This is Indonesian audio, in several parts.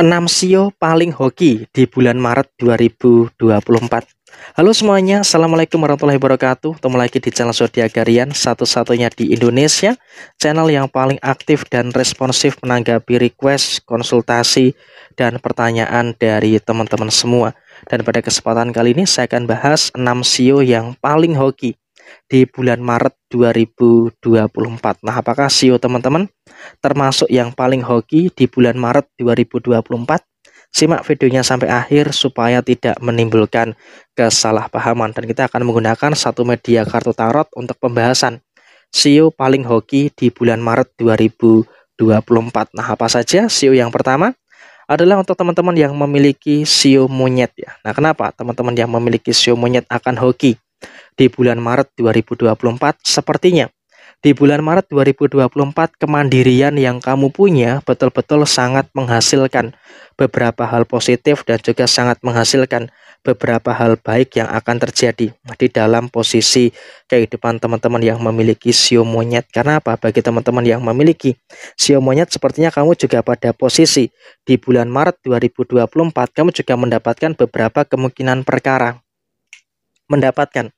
6 sio paling hoki di bulan Maret 2024. Halo semuanya, Assalamualaikum warahmatullahi wabarakatuh. Ketemu lagi di channel Sodia Garian, satu-satunya di Indonesia. Channel yang paling aktif dan responsif menanggapi request, konsultasi, dan pertanyaan dari teman-teman semua. Dan pada kesempatan kali ini saya akan bahas 6 sio yang paling hoki di bulan Maret 2024. Nah, apakah Sio teman-teman termasuk yang paling hoki di bulan Maret 2024? Simak videonya sampai akhir supaya tidak menimbulkan kesalahpahaman dan kita akan menggunakan satu media kartu tarot untuk pembahasan Sio paling hoki di bulan Maret 2024. Nah, apa saja Sio yang pertama? adalah untuk teman-teman yang memiliki sio monyet ya. Nah, kenapa teman-teman yang memiliki sio monyet akan hoki? di bulan Maret 2024 sepertinya di bulan Maret 2024 kemandirian yang kamu punya betul-betul sangat menghasilkan beberapa hal positif dan juga sangat menghasilkan beberapa hal baik yang akan terjadi di dalam posisi kehidupan teman-teman yang memiliki sio monyet. Karena apa? Bagi teman-teman yang memiliki sio monyet sepertinya kamu juga pada posisi di bulan Maret 2024 kamu juga mendapatkan beberapa kemungkinan perkara mendapatkan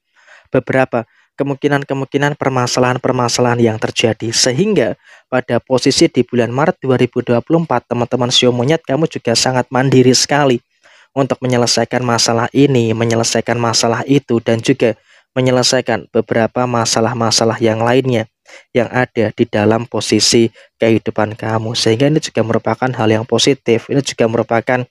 beberapa kemungkinan-kemungkinan permasalahan-permasalahan yang terjadi sehingga pada posisi di bulan Maret 2024 teman-teman sio monyet kamu juga sangat mandiri sekali untuk menyelesaikan masalah ini, menyelesaikan masalah itu dan juga menyelesaikan beberapa masalah-masalah yang lainnya yang ada di dalam posisi kehidupan kamu sehingga ini juga merupakan hal yang positif ini juga merupakan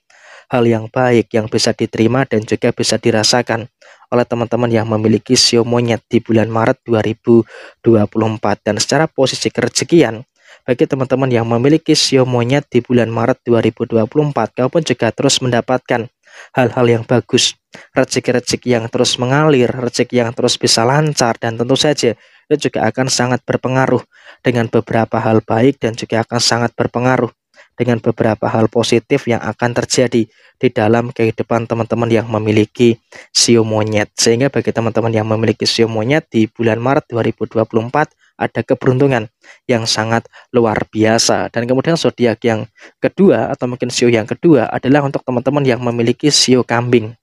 hal yang baik yang bisa diterima dan juga bisa dirasakan oleh teman-teman yang memiliki sio monyet di bulan Maret 2024 dan secara posisi kerejekian bagi teman-teman yang memiliki sio monyet di bulan Maret 2024 kau pun juga terus mendapatkan hal-hal yang bagus rezeki-rezeki yang terus mengalir rezeki yang terus bisa lancar dan tentu saja itu juga akan sangat berpengaruh dengan beberapa hal baik dan juga akan sangat berpengaruh dengan beberapa hal positif yang akan terjadi di dalam kehidupan teman-teman yang memiliki sio monyet. Sehingga bagi teman-teman yang memiliki sio monyet di bulan Maret 2024 ada keberuntungan yang sangat luar biasa. Dan kemudian zodiak yang kedua atau mungkin sio yang kedua adalah untuk teman-teman yang memiliki sio kambing.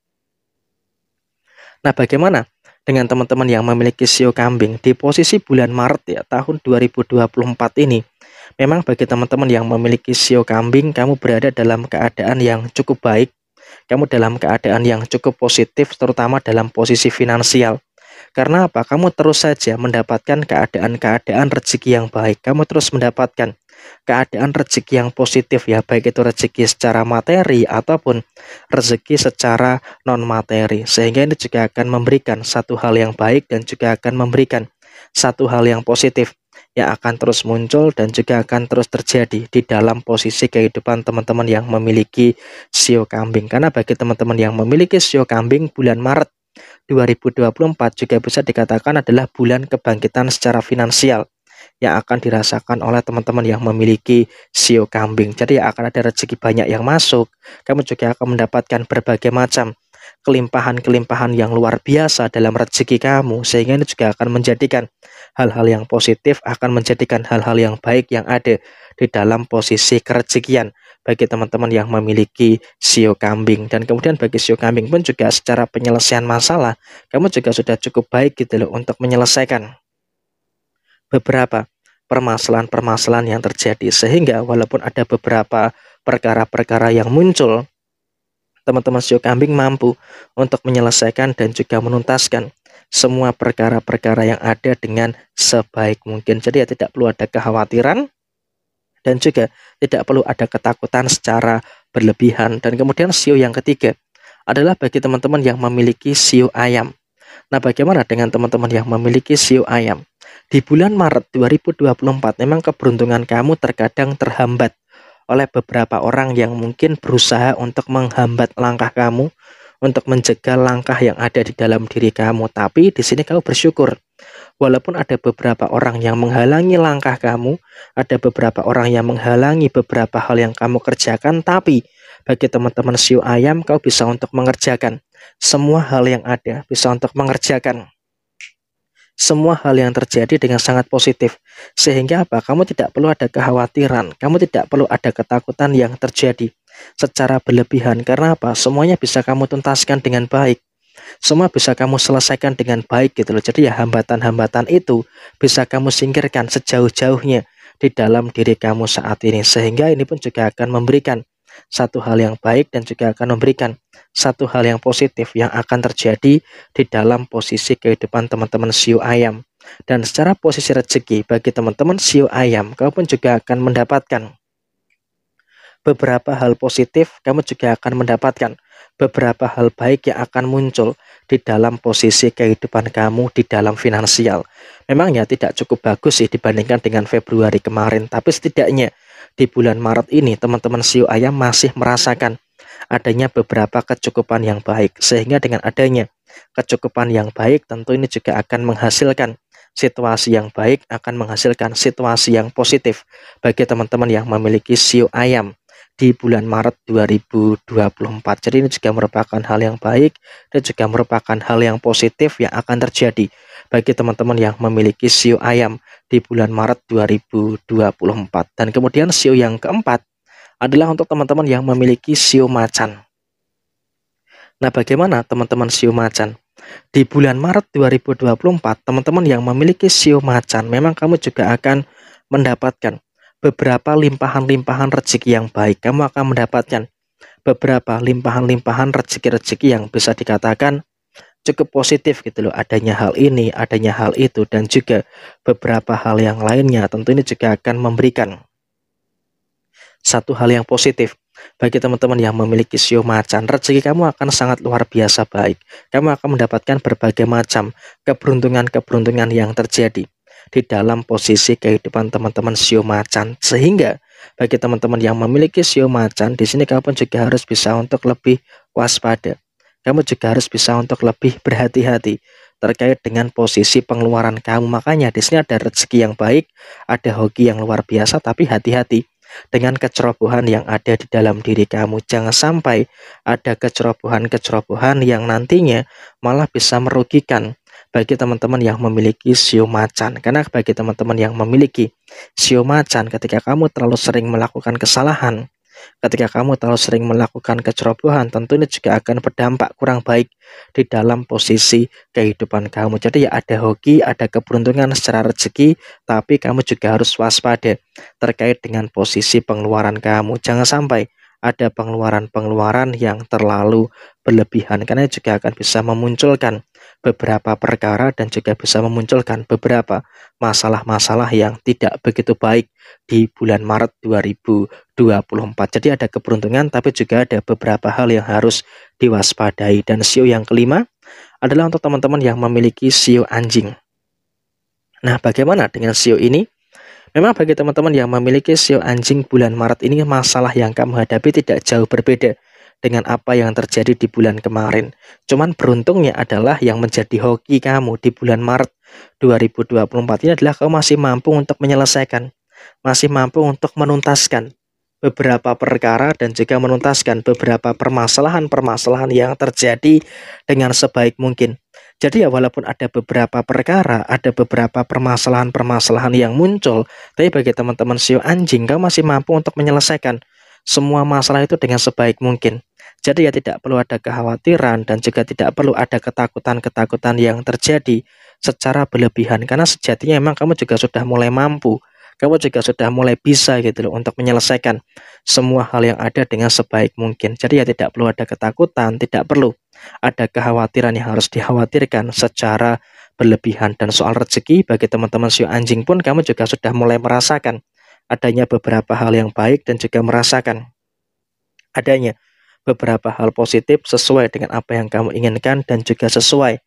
Nah, bagaimana dengan teman-teman yang memiliki sio kambing di posisi bulan Maret ya tahun 2024 ini Memang bagi teman-teman yang memiliki sio kambing, kamu berada dalam keadaan yang cukup baik. Kamu dalam keadaan yang cukup positif, terutama dalam posisi finansial. Karena apa? Kamu terus saja mendapatkan keadaan-keadaan rezeki yang baik. Kamu terus mendapatkan keadaan rezeki yang positif ya, baik itu rezeki secara materi ataupun rezeki secara non materi. Sehingga ini juga akan memberikan satu hal yang baik dan juga akan memberikan satu hal yang positif yang akan terus muncul dan juga akan terus terjadi di dalam posisi kehidupan teman-teman yang memiliki sio kambing. Karena bagi teman-teman yang memiliki sio kambing bulan Maret 2024 juga bisa dikatakan adalah bulan kebangkitan secara finansial yang akan dirasakan oleh teman-teman yang memiliki sio kambing. Jadi akan ada rezeki banyak yang masuk. Kamu juga akan mendapatkan berbagai macam kelimpahan-kelimpahan yang luar biasa dalam rezeki kamu sehingga ini juga akan menjadikan hal-hal yang positif akan menjadikan hal-hal yang baik yang ada di dalam posisi kerezekian bagi teman-teman yang memiliki sio kambing dan kemudian bagi sio kambing pun juga secara penyelesaian masalah kamu juga sudah cukup baik gitu loh untuk menyelesaikan beberapa permasalahan-permasalahan yang terjadi sehingga walaupun ada beberapa perkara-perkara yang muncul teman-teman sio kambing mampu untuk menyelesaikan dan juga menuntaskan semua perkara-perkara yang ada dengan sebaik mungkin. Jadi ya tidak perlu ada kekhawatiran dan juga tidak perlu ada ketakutan secara berlebihan. Dan kemudian sio yang ketiga adalah bagi teman-teman yang memiliki sio ayam. Nah, bagaimana dengan teman-teman yang memiliki sio ayam? Di bulan Maret 2024 memang keberuntungan kamu terkadang terhambat oleh beberapa orang yang mungkin berusaha untuk menghambat langkah kamu, untuk mencegah langkah yang ada di dalam diri kamu. Tapi di sini kamu bersyukur. Walaupun ada beberapa orang yang menghalangi langkah kamu, ada beberapa orang yang menghalangi beberapa hal yang kamu kerjakan, tapi bagi teman-teman siu ayam, kau bisa untuk mengerjakan semua hal yang ada, bisa untuk mengerjakan semua hal yang terjadi dengan sangat positif. Sehingga apa? Kamu tidak perlu ada kekhawatiran, kamu tidak perlu ada ketakutan yang terjadi secara berlebihan. Karena apa? Semuanya bisa kamu tuntaskan dengan baik. Semua bisa kamu selesaikan dengan baik gitu loh. Jadi ya hambatan-hambatan itu bisa kamu singkirkan sejauh-jauhnya di dalam diri kamu saat ini. Sehingga ini pun juga akan memberikan satu hal yang baik dan juga akan memberikan satu hal yang positif yang akan terjadi di dalam posisi kehidupan teman-teman siu ayam. Dan secara posisi rezeki bagi teman-teman siu ayam, kamu pun juga akan mendapatkan beberapa hal positif, kamu juga akan mendapatkan beberapa hal baik yang akan muncul di dalam posisi kehidupan kamu di dalam finansial. memangnya tidak cukup bagus sih dibandingkan dengan Februari kemarin, tapi setidaknya di bulan Maret ini teman-teman siu ayam masih merasakan adanya beberapa kecukupan yang baik sehingga dengan adanya kecukupan yang baik tentu ini juga akan menghasilkan situasi yang baik akan menghasilkan situasi yang positif bagi teman-teman yang memiliki siu ayam di bulan Maret 2024. Jadi ini juga merupakan hal yang baik dan juga merupakan hal yang positif yang akan terjadi bagi teman-teman yang memiliki sio ayam di bulan Maret 2024. Dan kemudian sio yang keempat adalah untuk teman-teman yang memiliki sio macan. Nah, bagaimana teman-teman sio macan? Di bulan Maret 2024, teman-teman yang memiliki sio macan memang kamu juga akan mendapatkan beberapa limpahan-limpahan rezeki yang baik. Kamu akan mendapatkan beberapa limpahan-limpahan rezeki-rezeki yang bisa dikatakan cukup positif gitu loh adanya hal ini, adanya hal itu dan juga beberapa hal yang lainnya tentu ini juga akan memberikan satu hal yang positif bagi teman-teman yang memiliki sio macan rezeki kamu akan sangat luar biasa baik kamu akan mendapatkan berbagai macam keberuntungan-keberuntungan yang terjadi di dalam posisi kehidupan teman-teman sio macan sehingga bagi teman-teman yang memiliki sio macan di sini kamu pun juga harus bisa untuk lebih waspada kamu juga harus bisa untuk lebih berhati-hati terkait dengan posisi pengeluaran kamu. Makanya di sini ada rezeki yang baik, ada hoki yang luar biasa, tapi hati-hati dengan kecerobohan yang ada di dalam diri kamu. Jangan sampai ada kecerobohan-kecerobohan yang nantinya malah bisa merugikan bagi teman-teman yang memiliki sio macan. Karena bagi teman-teman yang memiliki sio macan, ketika kamu terlalu sering melakukan kesalahan, Ketika kamu terlalu sering melakukan kecerobohan, tentu ini juga akan berdampak kurang baik di dalam posisi kehidupan kamu. Jadi ya ada hoki, ada keberuntungan secara rezeki, tapi kamu juga harus waspada terkait dengan posisi pengeluaran kamu. Jangan sampai ada pengeluaran-pengeluaran yang terlalu berlebihan karena juga akan bisa memunculkan beberapa perkara dan juga bisa memunculkan beberapa masalah-masalah yang tidak begitu baik di bulan Maret 24. Jadi ada keberuntungan tapi juga ada beberapa hal yang harus diwaspadai. Dan sio e yang kelima adalah untuk teman-teman yang memiliki sio e anjing. Nah, bagaimana dengan sio e ini? Memang bagi teman-teman yang memiliki sio anjing bulan Maret ini masalah yang kamu hadapi tidak jauh berbeda dengan apa yang terjadi di bulan kemarin. Cuman beruntungnya adalah yang menjadi hoki kamu di bulan Maret 2024 ini adalah kamu masih mampu untuk menyelesaikan, masih mampu untuk menuntaskan beberapa perkara dan juga menuntaskan beberapa permasalahan-permasalahan yang terjadi dengan sebaik mungkin. Jadi ya walaupun ada beberapa perkara, ada beberapa permasalahan-permasalahan yang muncul, tapi bagi teman-teman siu anjing kau masih mampu untuk menyelesaikan semua masalah itu dengan sebaik mungkin. Jadi ya tidak perlu ada kekhawatiran dan juga tidak perlu ada ketakutan-ketakutan yang terjadi secara berlebihan karena sejatinya memang kamu juga sudah mulai mampu kamu juga sudah mulai bisa gitu loh untuk menyelesaikan semua hal yang ada dengan sebaik mungkin. Jadi ya tidak perlu ada ketakutan, tidak perlu ada kekhawatiran yang harus dikhawatirkan secara berlebihan dan soal rezeki bagi teman-teman Si anjing pun kamu juga sudah mulai merasakan adanya beberapa hal yang baik dan juga merasakan adanya beberapa hal positif sesuai dengan apa yang kamu inginkan dan juga sesuai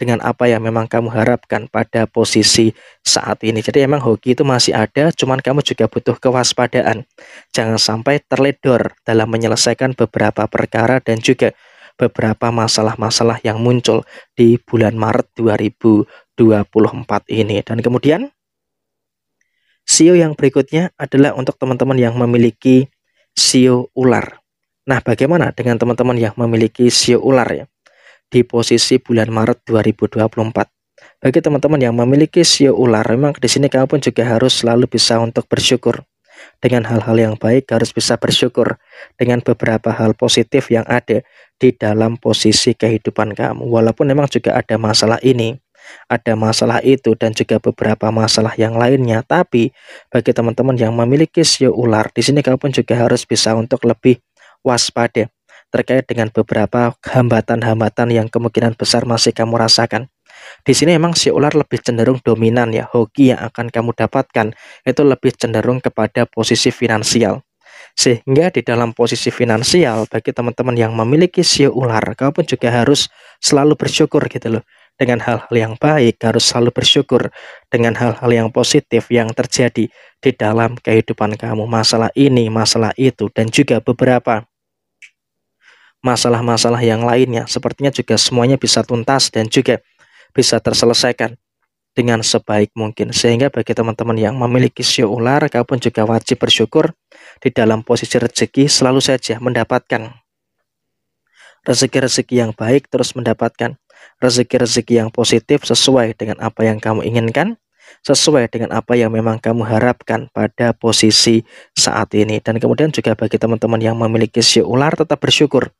dengan apa yang memang kamu harapkan pada posisi saat ini. Jadi emang hoki itu masih ada, cuman kamu juga butuh kewaspadaan. Jangan sampai terledor dalam menyelesaikan beberapa perkara dan juga beberapa masalah-masalah yang muncul di bulan Maret 2024 ini. Dan kemudian sio e yang berikutnya adalah untuk teman-teman yang memiliki sio e ular. Nah, bagaimana dengan teman-teman yang memiliki sio e ular ya? di posisi bulan Maret 2024. Bagi teman-teman yang memiliki sio ular, memang di sini kamu pun juga harus selalu bisa untuk bersyukur. Dengan hal-hal yang baik harus bisa bersyukur dengan beberapa hal positif yang ada di dalam posisi kehidupan kamu. Walaupun memang juga ada masalah ini, ada masalah itu dan juga beberapa masalah yang lainnya. Tapi bagi teman-teman yang memiliki sio ular, di sini kamu pun juga harus bisa untuk lebih waspada terkait dengan beberapa hambatan-hambatan yang kemungkinan besar masih kamu rasakan. Di sini memang si ular lebih cenderung dominan ya, hoki yang akan kamu dapatkan itu lebih cenderung kepada posisi finansial. Sehingga di dalam posisi finansial bagi teman-teman yang memiliki si ular, kamu pun juga harus selalu bersyukur gitu loh dengan hal-hal yang baik, harus selalu bersyukur dengan hal-hal yang positif yang terjadi di dalam kehidupan kamu, masalah ini, masalah itu, dan juga beberapa masalah-masalah yang lainnya sepertinya juga semuanya bisa tuntas dan juga bisa terselesaikan dengan sebaik mungkin. Sehingga bagi teman-teman yang memiliki sio ular, kapan juga wajib bersyukur di dalam posisi rezeki selalu saja mendapatkan rezeki-rezeki yang baik terus mendapatkan rezeki-rezeki yang positif sesuai dengan apa yang kamu inginkan sesuai dengan apa yang memang kamu harapkan pada posisi saat ini. Dan kemudian juga bagi teman-teman yang memiliki si ular tetap bersyukur.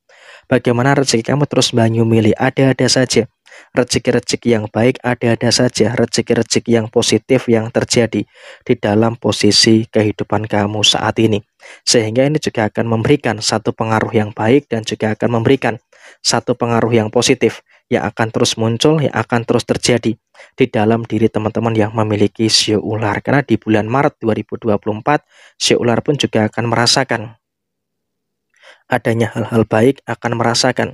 Bagaimana rezeki kamu terus milih ada-ada saja. Rezeki-rezeki yang baik ada-ada saja, rezeki-rezeki yang positif yang terjadi di dalam posisi kehidupan kamu saat ini. Sehingga ini juga akan memberikan satu pengaruh yang baik dan juga akan memberikan satu pengaruh yang positif yang akan terus muncul, yang akan terus terjadi di dalam diri teman-teman yang memiliki sio ular karena di bulan Maret 2024 sio ular pun juga akan merasakan adanya hal-hal baik akan merasakan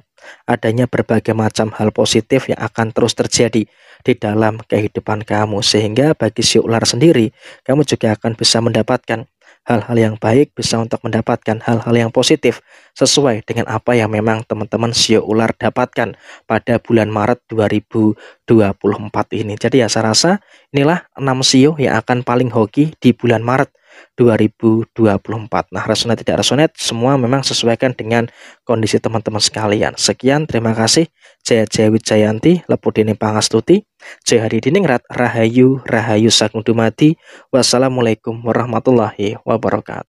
adanya berbagai macam hal positif yang akan terus terjadi di dalam kehidupan kamu sehingga bagi si ular sendiri kamu juga akan bisa mendapatkan hal-hal yang baik, bisa untuk mendapatkan hal-hal yang positif sesuai dengan apa yang memang teman-teman sio ular dapatkan pada bulan Maret 2024 ini. Jadi ya saya rasa inilah 6 sio yang akan paling hoki di bulan Maret 2024. Nah, resonate tidak resonate semua memang sesuaikan dengan kondisi teman-teman sekalian. Sekian, terima kasih. Jaya Jaya Wijayanti, Lepudini Pangastuti, Jaya Hadi Diningrat, Rahayu, Rahayu Sagung Dumadi. Wassalamualaikum warahmatullahi wabarakatuh.